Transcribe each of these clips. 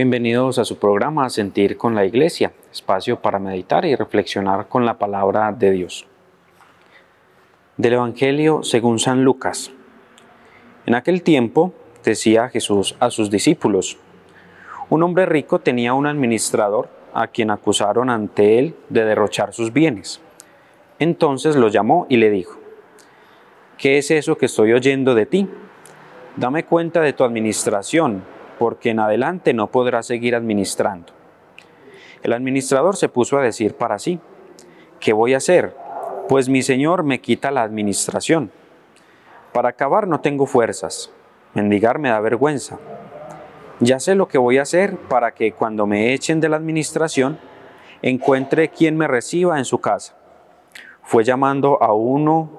Bienvenidos a su programa Sentir con la Iglesia, espacio para meditar y reflexionar con la palabra de Dios. Del Evangelio según San Lucas. En aquel tiempo decía Jesús a sus discípulos, un hombre rico tenía un administrador a quien acusaron ante él de derrochar sus bienes. Entonces lo llamó y le dijo, ¿qué es eso que estoy oyendo de ti? Dame cuenta de tu administración porque en adelante no podrá seguir administrando. El administrador se puso a decir para sí, ¿qué voy a hacer? Pues mi señor me quita la administración. Para acabar no tengo fuerzas, mendigar me da vergüenza. Ya sé lo que voy a hacer para que cuando me echen de la administración, encuentre quien me reciba en su casa. Fue llamando a uno,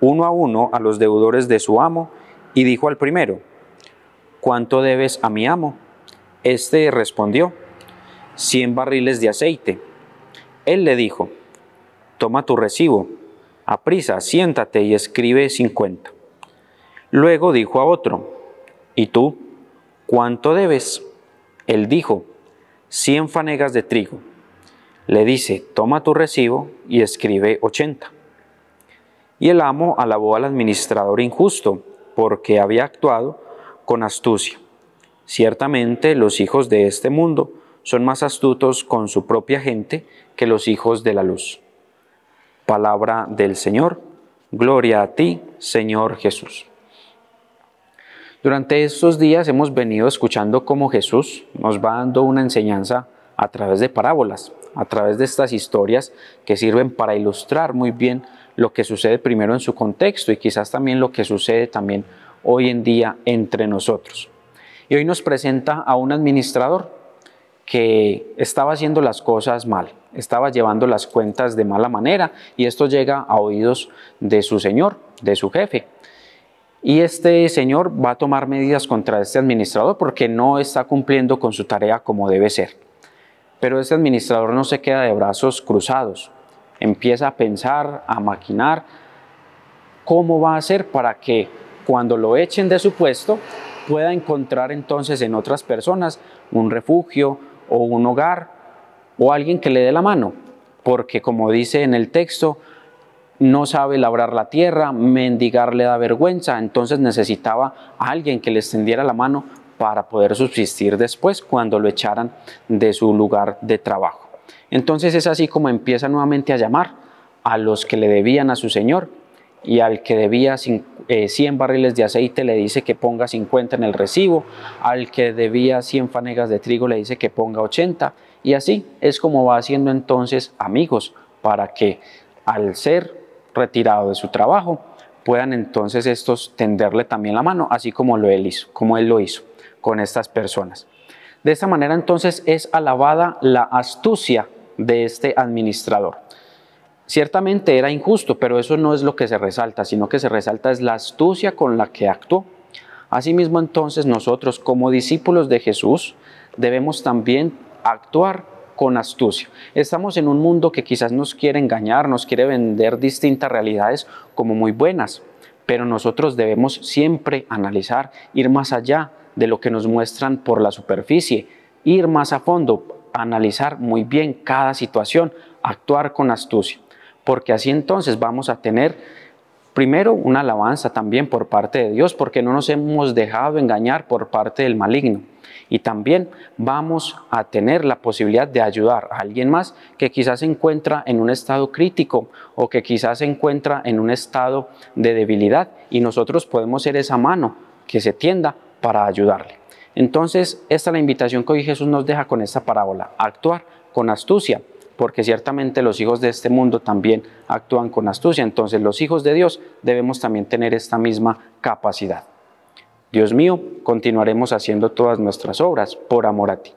uno a uno, a los deudores de su amo y dijo al primero, ¿cuánto debes a mi amo? Este respondió, cien barriles de aceite. Él le dijo, toma tu recibo, prisa, siéntate y escribe 50. Luego dijo a otro, ¿y tú cuánto debes? Él dijo, cien fanegas de trigo. Le dice, toma tu recibo y escribe ochenta. Y el amo alabó al administrador injusto porque había actuado con astucia. Ciertamente los hijos de este mundo son más astutos con su propia gente que los hijos de la luz. Palabra del Señor. Gloria a ti, Señor Jesús. Durante estos días hemos venido escuchando cómo Jesús nos va dando una enseñanza a través de parábolas, a través de estas historias que sirven para ilustrar muy bien lo que sucede primero en su contexto y quizás también lo que sucede también hoy en día entre nosotros. Y hoy nos presenta a un administrador que estaba haciendo las cosas mal, estaba llevando las cuentas de mala manera y esto llega a oídos de su señor, de su jefe. Y este señor va a tomar medidas contra este administrador porque no está cumpliendo con su tarea como debe ser. Pero este administrador no se queda de brazos cruzados, empieza a pensar, a maquinar cómo va a hacer para que cuando lo echen de su puesto, pueda encontrar entonces en otras personas un refugio o un hogar o alguien que le dé la mano, porque como dice en el texto, no sabe labrar la tierra, mendigar le da vergüenza, entonces necesitaba a alguien que le extendiera la mano para poder subsistir después cuando lo echaran de su lugar de trabajo. Entonces es así como empieza nuevamente a llamar a los que le debían a su Señor y al que debía 100 eh, barriles de aceite le dice que ponga 50 en el recibo, al que debía 100 fanegas de trigo le dice que ponga 80 y así es como va haciendo entonces amigos para que al ser retirado de su trabajo puedan entonces estos tenderle también la mano, así como lo él como él lo hizo con estas personas. De esta manera entonces es alabada la astucia de este administrador. Ciertamente era injusto, pero eso no es lo que se resalta, sino que se resalta es la astucia con la que actuó. Asimismo, entonces nosotros como discípulos de Jesús debemos también actuar con astucia. Estamos en un mundo que quizás nos quiere engañar, nos quiere vender distintas realidades como muy buenas, pero nosotros debemos siempre analizar, ir más allá de lo que nos muestran por la superficie, ir más a fondo, analizar muy bien cada situación, actuar con astucia porque así entonces vamos a tener primero una alabanza también por parte de Dios, porque no nos hemos dejado engañar por parte del maligno. Y también vamos a tener la posibilidad de ayudar a alguien más que quizás se encuentra en un estado crítico o que quizás se encuentra en un estado de debilidad y nosotros podemos ser esa mano que se tienda para ayudarle. Entonces, esta es la invitación que hoy Jesús nos deja con esta parábola, actuar con astucia, porque ciertamente los hijos de este mundo también actúan con astucia. Entonces los hijos de Dios debemos también tener esta misma capacidad. Dios mío, continuaremos haciendo todas nuestras obras por amor a ti.